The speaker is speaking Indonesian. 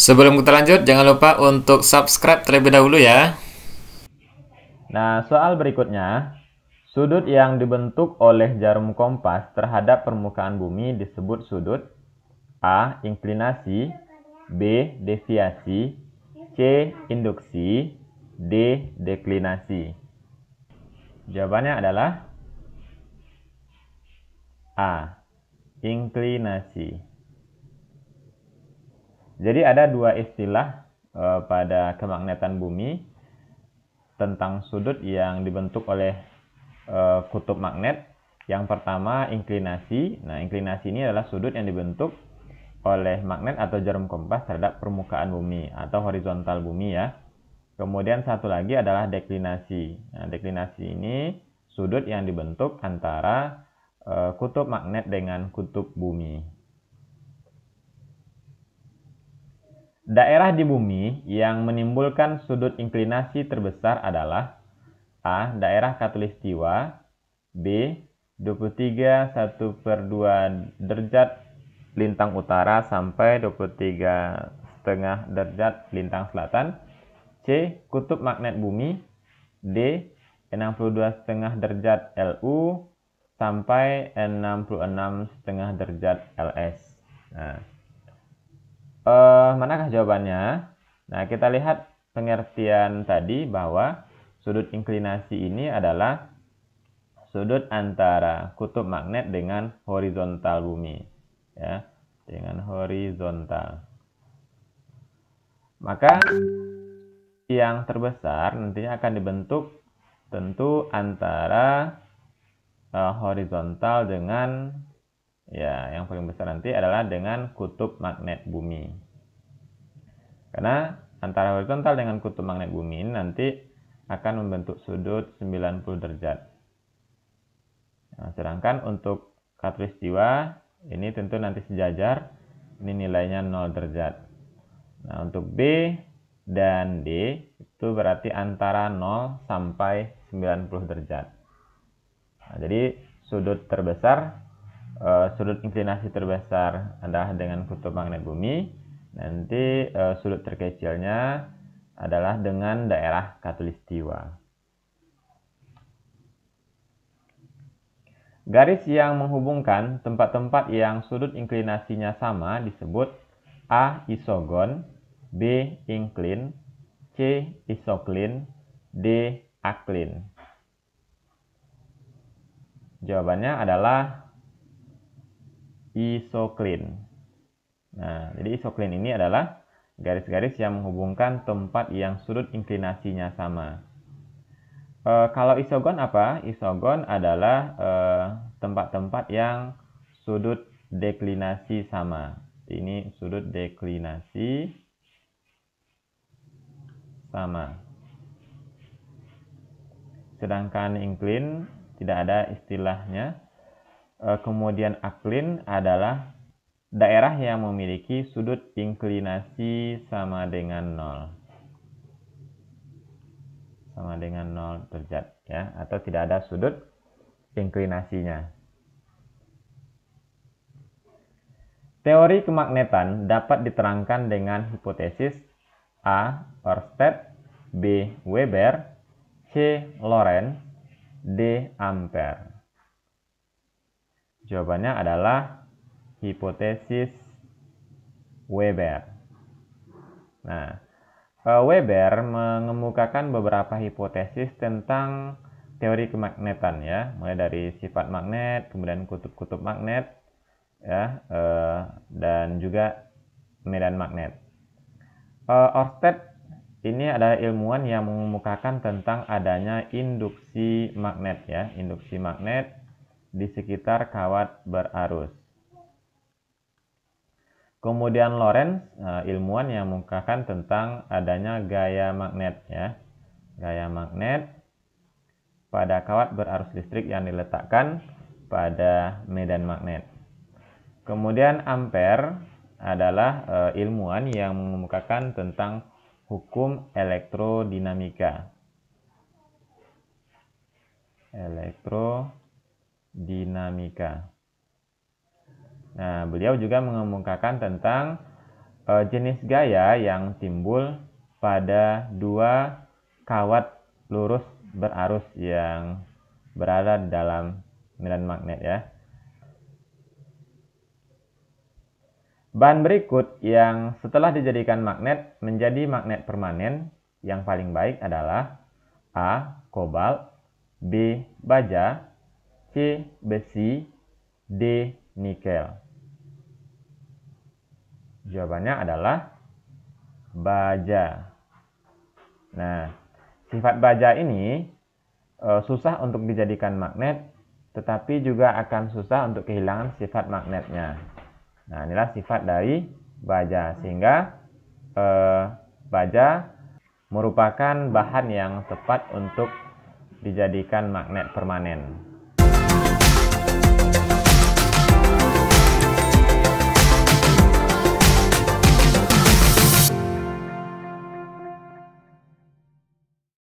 Sebelum kita lanjut, jangan lupa untuk subscribe terlebih dahulu ya. Nah, soal berikutnya, sudut yang dibentuk oleh jarum kompas terhadap permukaan bumi disebut sudut A. Inklinasi B. Deviasi C. Induksi D. Deklinasi Jawabannya adalah A. Inklinasi jadi ada dua istilah e, pada kemagnetan bumi tentang sudut yang dibentuk oleh e, kutub magnet. Yang pertama inklinasi. Nah, inklinasi ini adalah sudut yang dibentuk oleh magnet atau jarum kompas terhadap permukaan bumi atau horizontal bumi ya. Kemudian satu lagi adalah deklinasi. Nah, deklinasi ini sudut yang dibentuk antara e, kutub magnet dengan kutub bumi. Daerah di bumi yang menimbulkan sudut inklinasi terbesar adalah A. Daerah katulistiwa B. 23 1 per 2 derajat lintang utara sampai 23 setengah derajat lintang selatan C. Kutub magnet bumi D. 62 setengah derajat LU sampai 66 setengah derajat LS. Nah, eh, manakah jawabannya? Nah, kita lihat pengertian tadi bahwa sudut inklinasi ini adalah sudut antara kutub magnet dengan horizontal bumi, ya, dengan horizontal. Maka yang terbesar nantinya akan dibentuk tentu antara uh, horizontal dengan Ya, yang paling besar nanti adalah dengan kutub magnet bumi. Karena antara horizontal dengan kutub magnet bumi ini nanti akan membentuk sudut 90 derajat. Nah, sedangkan untuk katulistiwa ini tentu nanti sejajar, ini nilainya 0 derajat. Nah, untuk B dan D itu berarti antara 0 sampai 90 derajat. Nah, jadi sudut terbesar Eh, sudut inklinasi terbesar adalah dengan kutub magnet bumi. Nanti uh, sudut terkecilnya adalah dengan daerah katulistiwa. Garis yang menghubungkan tempat-tempat yang sudut inklinasinya sama disebut A isogon, B inklin, C isoklin, D aklin. Jawabannya adalah isocline. Nah, jadi isocline ini adalah garis-garis yang menghubungkan tempat yang sudut inklinasinya sama. E, kalau isogon apa? Isogon adalah e, tempat-tempat yang sudut deklinasi sama. Ini sudut deklinasi sama. Sedangkan inklin tidak ada istilahnya Eh, kemudian aklin adalah daerah yang memiliki sudut inklinasi sama dengan 0. Sama dengan 0 derajat ya atau tidak ada sudut inklinasinya. Teori kemagnetan dapat diterangkan dengan hipotesis A. Oersted, B. Weber, C. Lorentz, D. Ampere. Jawabannya adalah hipotesis Weber. Nah, eh, Weber mengemukakan beberapa hipotesis tentang teori kemagnetan ya, mulai dari sifat magnet, kemudian kutub-kutub magnet, ya, eh, dan juga medan magnet. Orsted eh, ini adalah ilmuwan yang mengemukakan tentang adanya induksi magnet ya, induksi magnet di sekitar kawat berarus. Kemudian Lorentz, eh, ilmuwan yang mengungkapkan tentang adanya gaya magnet ya. Gaya magnet pada kawat berarus listrik yang diletakkan pada medan magnet. Kemudian Ampere adalah eh, ilmuwan yang mengemukakan tentang hukum elektrodinamika. Elektrodinamika dinamika. Nah, beliau juga mengemukakan tentang e, jenis gaya yang timbul pada dua kawat lurus berarus yang berada dalam medan magnet ya. Bahan berikut yang setelah dijadikan magnet menjadi magnet permanen yang paling baik adalah A. Kobalt B. Baja C. Besi D. Nikel Jawabannya adalah baja Nah, sifat baja ini e, susah untuk dijadikan magnet tetapi juga akan susah untuk kehilangan sifat magnetnya. Nah, inilah sifat dari baja sehingga e, baja merupakan bahan yang tepat untuk dijadikan magnet permanen. Thank you.